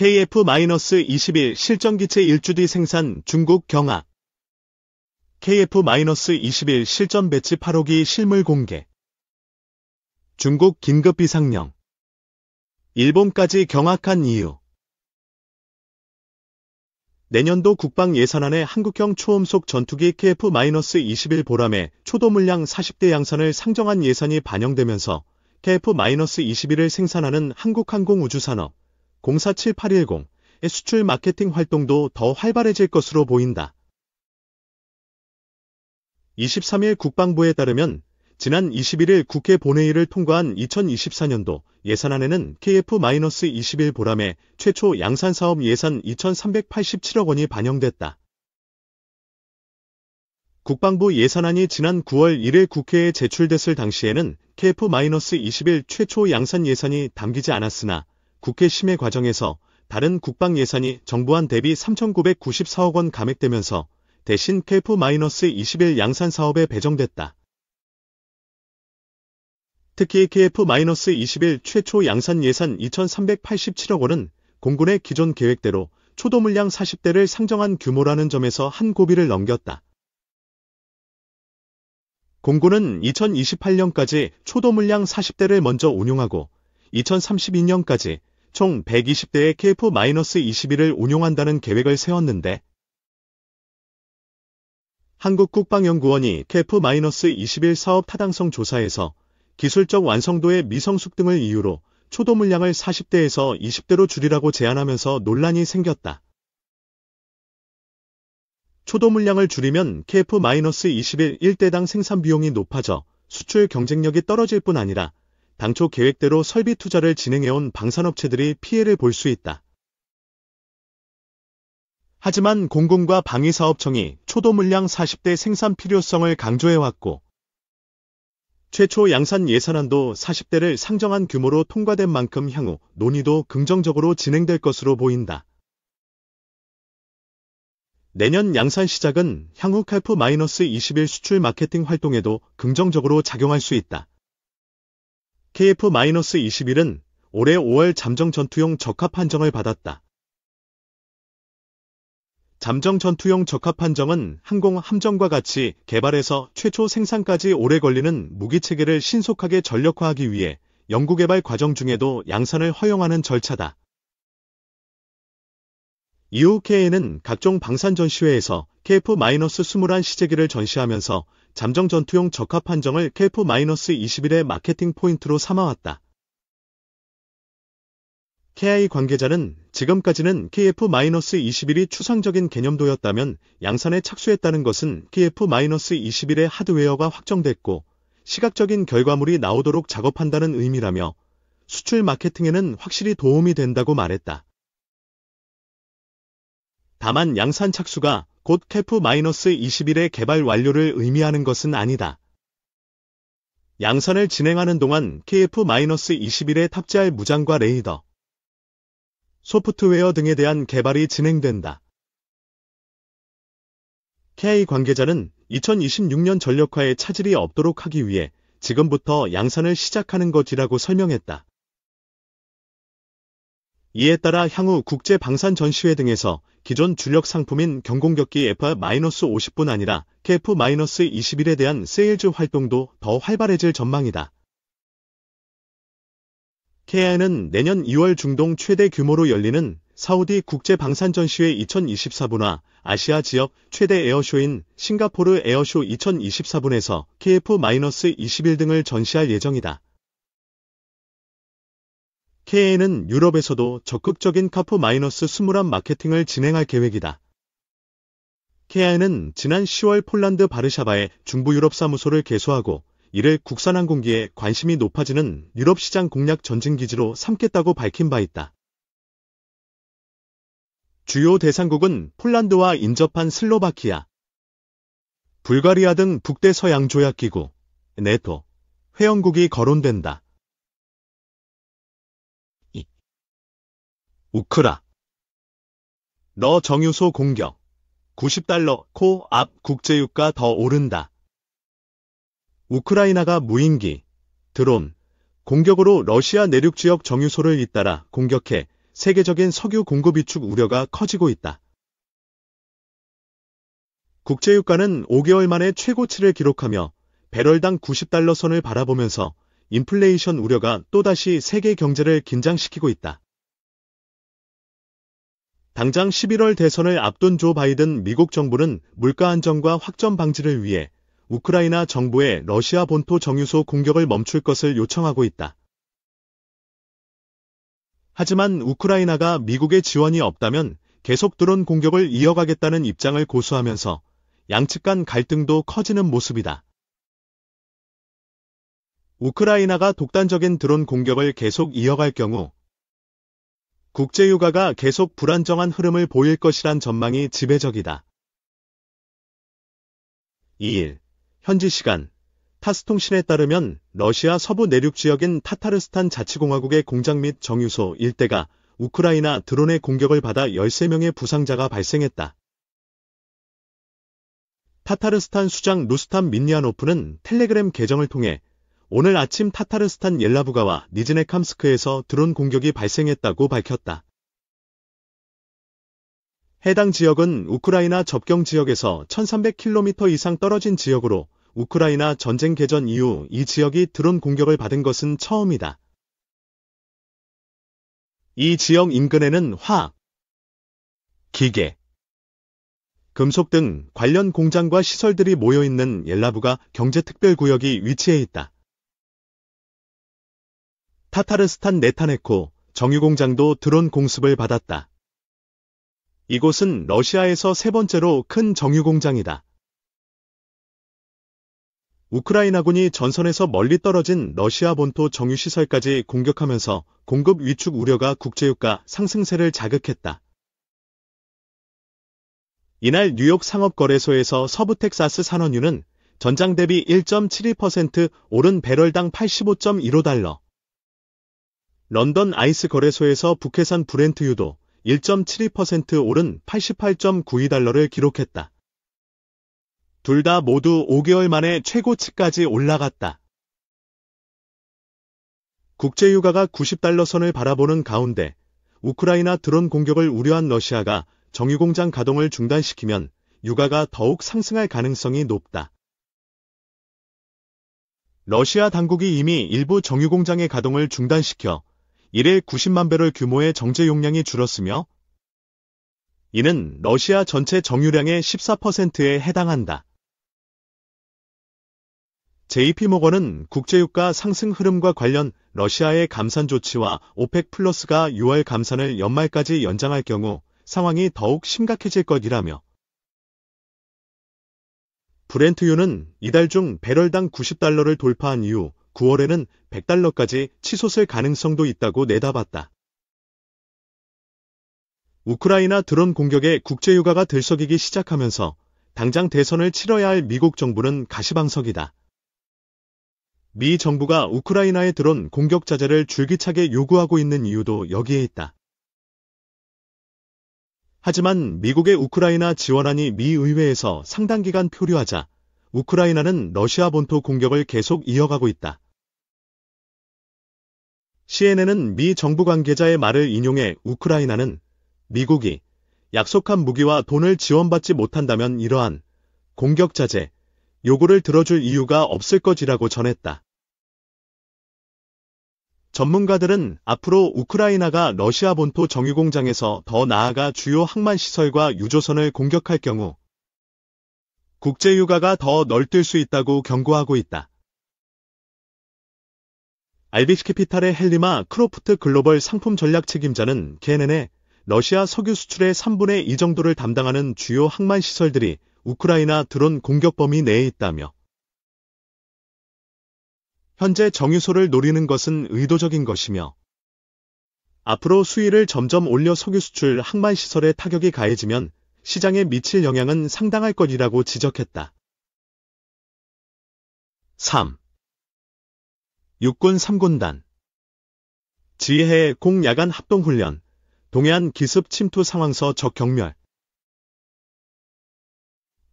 KF-21 실전기체 1주 뒤 생산 중국 경악 KF-21 실전 배치 8호기 실물 공개 중국 긴급 비상령 일본까지 경악한 이유 내년도 국방 예산안에 한국형 초음속 전투기 KF-21 보람에 초도 물량 40대 양산을 상정한 예산이 반영되면서 KF-21을 생산하는 한국항공우주산업 0 4 7 8 1 0의 수출 마케팅 활동도 더 활발해질 것으로 보인다. 23일 국방부에 따르면 지난 21일 국회 본회의를 통과한 2024년도 예산안에는 KF-21 보람의 최초 양산사업 예산 2,387억 원이 반영됐다. 국방부 예산안이 지난 9월 1일 국회에 제출됐을 당시에는 KF-21 최초 양산 예산이 담기지 않았으나 국회 심의 과정에서 다른 국방 예산이 정부안 대비 3,994억 원 감액되면서 대신 KF-21 양산 사업에 배정됐다. 특히 KF-21 최초 양산 예산 2,387억 원은 공군의 기존 계획대로 초도 물량 40대를 상정한 규모라는 점에서 한 고비를 넘겼다. 공군은 2028년까지 초도 물량 40대를 먼저 운용하고 2032년까지 총 120대의 KF-21을 운용한다는 계획을 세웠는데 한국국방연구원이 KF-21 사업 타당성 조사에서 기술적 완성도의 미성숙 등을 이유로 초도 물량을 40대에서 20대로 줄이라고 제안하면서 논란이 생겼다. 초도 물량을 줄이면 KF-21 1대당 생산 비용이 높아져 수출 경쟁력이 떨어질 뿐 아니라 당초 계획대로 설비 투자를 진행해온 방산업체들이 피해를 볼 수 있다. 하지만 공군과 방위사업청이 초도 물량 40대 생산 필요성을 강조해왔고 최초 양산 예산안도 40대를 상정한 규모로 통과된 만큼 향후 논의도 긍정적으로 진행될 것으로 보인다. 내년 양산 시작은 향후 칼프 21 수출 마케팅 활동에도 긍정적으로 작용할 수 있다. KF-21은 올해 5월 잠정 전투용 적합 판정을 받았다. 잠정 전투용 적합 판정은 항공 함정과 같이 개발에서 최초 생산까지 오래 걸리는 무기 체계를 신속하게 전력화하기 위해 연구개발 과정 중에도 양산을 허용하는 절차다. 이후 KN은 각종 방산 전시회에서 KF-21 시제기를 전시하면서 잠정 전투용 적합 판정을 k f 2 1의 마케팅 포인트로 삼아왔다. KI 관계자는 지금까지는 KF-21이 추상적인 개념도였다면 양산에 착수했다는 것은 KF-21의 하드웨어가 확정됐고 시각적인 결과물이 나오도록 작업한다는 의미라며 수출 마케팅에는 확실히 도움이 된다고 말했다. 다만 양산 착수가 곧 캐프-21의 개발 완료를 의미하는 것은 아니다. 양산을 진행하는 동안 KF-21에 탑재할 무장과 레이더, 소프트웨어 등에 대한 개발이 진행된다. KI 관계자는 2026년 전력화에 차질이 없도록 하기 위해 지금부터 양산을 시작하는 것이라고 설명했다. 이에 따라 향후 국제 방산 전시회 등에서 기존 주력 상품인 경공격기 f 5 0뿐 아니라 KF-21에 대한 세일즈 활동도 더 활발해질 전망이다. KI는 내년 2월 중동 최대 규모로 열리는 사우디 국제방산전시회 2024분화 아시아 지역 최대 에어쇼인 싱가포르 에어쇼 2024분에서 KF-21 등을 전시할 예정이다. KA는 유럽에서도 적극적인 카프-21 마케팅을 진행할 계획이다. KA는 지난 10월 폴란드 바르샤바에 중부 유럽 사무소를 개소하고 이를 국산 항공기에 관심이 높아지는 유럽 시장 공략 전진기지로 삼겠다고 밝힌 바 있다. 주요 대상국은 폴란드와 인접한 슬로바키아, 불가리아 등 북대서양 조약기구, 네토, 회원국이 거론된다. 우크라. 너 정유소 공격. 90달러 코앞 국제유가 더 오른다. 우크라이나가 무인기, 드론, 공격으로 러시아 내륙 지역 정유소를 잇따라 공격해 세계적인 석유 공급 위축 우려가 커지고 있다. 국제유가는 5개월 만에 최고치를 기록하며 배럴당 90달러 선을 바라보면서 인플레이션 우려가 또다시 세계 경제를 긴장시키고 있다. 당장 11월 대선을 앞둔 조 바이든 미국 정부는 물가 안정과 확전 방지를 위해 우크라이나 정부의 러시아 본토 정유소 공격을 멈출 것을 요청하고 있다. 하지만 우크라이나가 미국의 지원이 없다면 계속 드론 공격을 이어가겠다는 입장을 고수하면서 양측 간 갈등도 커지는 모습이다. 우크라이나가 독단적인 드론 공격을 계속 이어갈 경우 국제유가가 계속 불안정한 흐름을 보일 것이란 전망이 지배적이다. 2일 현지 시간 타스통신에 따르면 러시아 서부 내륙 지역인 타타르스탄 자치공화국의 공장 및 정유소 일대가 우크라이나 드론의 공격을 받아 13명의 부상자가 발생했다. 타타르스탄 수장 루스탄 민니아노프는 텔레그램 계정을 통해 오늘 아침 타타르스탄 옐라부가와 니즈네캄스크에서 드론 공격이 발생했다고 밝혔다. 해당 지역은 우크라이나 접경 지역에서 1300km 이상 떨어진 지역으로 우크라이나 전쟁 개전 이후 이 지역이 드론 공격을 받은 것은 처음이다. 이 지역 인근에는 화학, 기계, 금속 등 관련 공장과 시설들이 모여있는 옐라부가 경제특별구역이 위치해 있다. 타타르스탄 네타네코 정유공장도 드론 공습을 받았다. 이곳은 러시아에서 세 번째로 큰 정유공장이다. 우크라이나군이 전선에서 멀리 떨어진 러시아 본토 정유시설까지 공격하면서 공급 위축 우려가 국제유가 상승세를 자극했다. 이날 뉴욕 상업거래소에서 서부텍사스 산원유는 전장 대비 1.72% 오른 배럴당 85.15달러, 런던 아이스 거래소에서 북해산 브렌트 유도 1.72% 오른 88.92달러를 기록했다. 둘 다 모두 5개월 만에 최고치까지 올라갔다. 국제유가가 90달러 선을 바라보는 가운데 우크라이나 드론 공격을 우려한 러시아가 정유공장 가동을 중단시키면 유가가 더욱 상승할 가능성이 높다. 러시아 당국이 이미 일부 정유공장의 가동을 중단시켜 1일 90만 배럴 규모의 정제 용량이 줄었으며 이는 러시아 전체 정유량의 14%에 해당한다. JP모건은 국제유가 상승 흐름과 관련 러시아의 감산 조치와 오펙 플러스가 6월 감산을 연말까지 연장할 경우 상황이 더욱 심각해질 것이라며 브렌트유는 이달 중 배럴당 90달러를 돌파한 이후 9월에는 100달러까지 치솟을 가능성도 있다고 내다봤다. 우크라이나 드론 공격에 국제유가가 들썩이기 시작하면서 당장 대선을 치러야 할 미국 정부는 가시방석이다. 미 정부가 우크라이나의 드론 공격 자제를 줄기차게 요구하고 있는 이유도 여기에 있다. 하지만 미국의 우크라이나 지원안이 미 의회에서 상당 기간 표류하자 우크라이나는 러시아 본토 공격을 계속 이어가고 있다. CNN은 미 정부 관계자의 말을 인용해 우크라이나는 미국이 약속한 무기와 돈을 지원받지 못한다면 이러한 공격 자제 요구를 들어줄 이유가 없을 것이라고 전했다. 전문가들은 앞으로 우크라이나가 러시아 본토 정유공장에서 더 나아가 주요 항만시설과 유조선을 공격할 경우 국제유가가 더 널뛸 수 있다고 경고하고 있다. 알비스 캐피탈의 헬리마 크로프트 글로벌 상품 전략 책임자는 KNN에 러시아 석유 수출의 3분의 2 정도를 담당하는 주요 항만 시설들이 우크라이나 드론 공격 범위 내에 있다며 현재 정유소를 노리는 것은 의도적인 것이며 앞으로 수위를 점점 올려 석유 수출 항만 시설에 타격이 가해지면 시장에 미칠 영향은 상당할 것이라고 지적했다. 3. 육군 3군단 지혜의 공야간 합동훈련 동해안 기습 침투 상황서 적경멸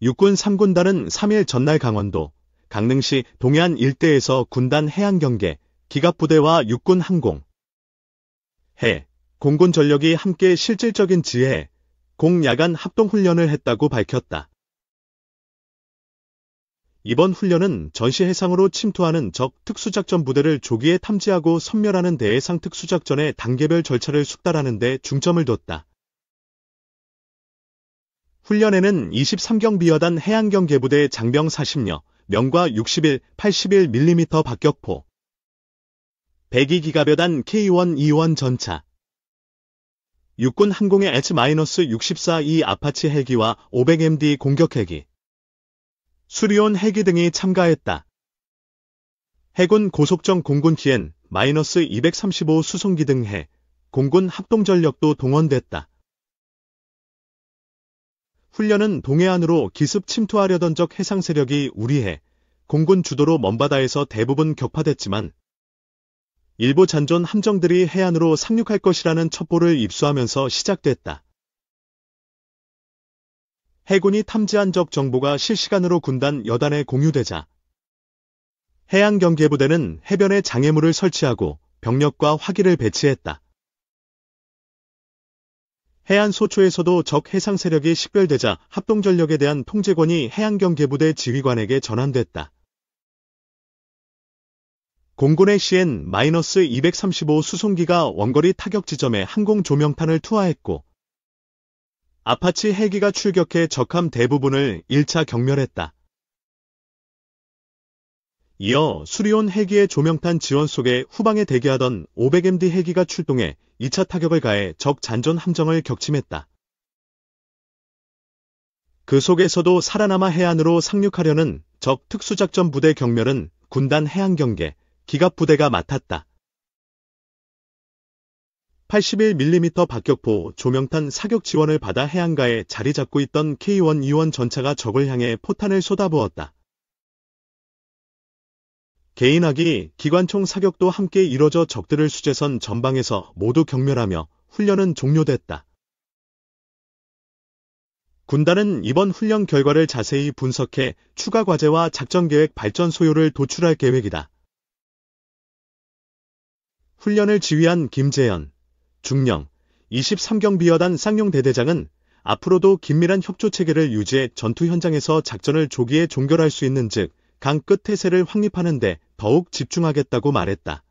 육군 3군단은 3일 전날 강원도 강릉시 동해안 일대에서 군단 해안경계 기갑부대와 육군 항공 해 공군 전력이 함께 실질적인 지혜 공야간 합동훈련을 했다고 밝혔다. 이번 훈련은 전시 해상으로 침투하는 적 특수작전 부대를 조기에 탐지하고 섬멸하는 대해상 특수작전의 단계별 절차를 숙달하는 데 중점을 뒀다. 훈련에는 23경 비여단 해안경계부대 장병 40여 명과 61, 81mm 박격포, 102기가벼단 K1 E1 전차, 육군 항공의 H-64E 아파치 헬기와 500MD 공격헬기, 수리온 헬기 등이 참가했다. 해군 고속정 공군 기엔 마이너스 235 수송기 등 해 공군 합동전력도 동원됐다. 훈련은 동해안으로 기습 침투하려던 적 해상 세력이 우리해 공군 주도로 먼바다에서 대부분 격파됐지만 일부 잔존 함정들이 해안으로 상륙할 것이라는 첩보를 입수하면서 시작됐다. 해군이 탐지한 적 정보가 실시간으로 군단 여단에 공유되자 해양경계부대는 해변에 장애물을 설치하고 병력과 화기를 배치했다. 해안 소초에서도 적 해상 세력이 식별되자 합동전력에 대한 통제권이 해양경계부대 지휘관에게 전환됐다. 공군의 CN-235 수송기가 원거리 타격 지점에 항공 조명탄을 투하했고 아파치 헬기가 출격해 적함 대부분을 1차 경멸했다. 이어 수리온 헬기의 조명탄 지원 속에 후방에 대기하던 500MD 헬기가 출동해 2차 타격을 가해 적 잔존 함정을 격침했다. 그 속에서도 살아남아 해안으로 상륙하려는 적 특수작전 부대 경멸은 군단 해안경계, 기갑부대가 맡았다. 81mm 박격포 조명탄 사격 지원을 받아 해안가에 자리 잡고 있던 K1 2원 전차가 적을 향해 포탄을 쏟아부었다. 개인학이 기관총 사격도 함께 이뤄져 적들을 수재선 전방에서 모두 경멸하며 훈련은 종료됐다. 군단은 이번 훈련 결과를 자세히 분석해 추가 과제와 작전계획 발전 소요를 도출할 계획이다. 훈련을 지휘한 김재현 중령 23경 비여단 쌍용 대대장은 앞으로도 긴밀한 협조 체계를 유지해 전투 현장에서 작전을 조기에 종결할 수 있는 즉 강 끝태세를 확립하는 데 더욱 집중하겠다고 말했다.